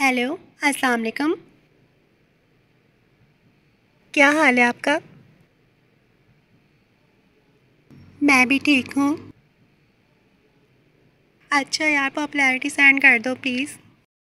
hello अस्सलाम वालेकुम क्या हाल है आपका मैं भी ठीक हूँ अच्छा यार पॉपुलैरिटी सेंड कर दो प्लीज़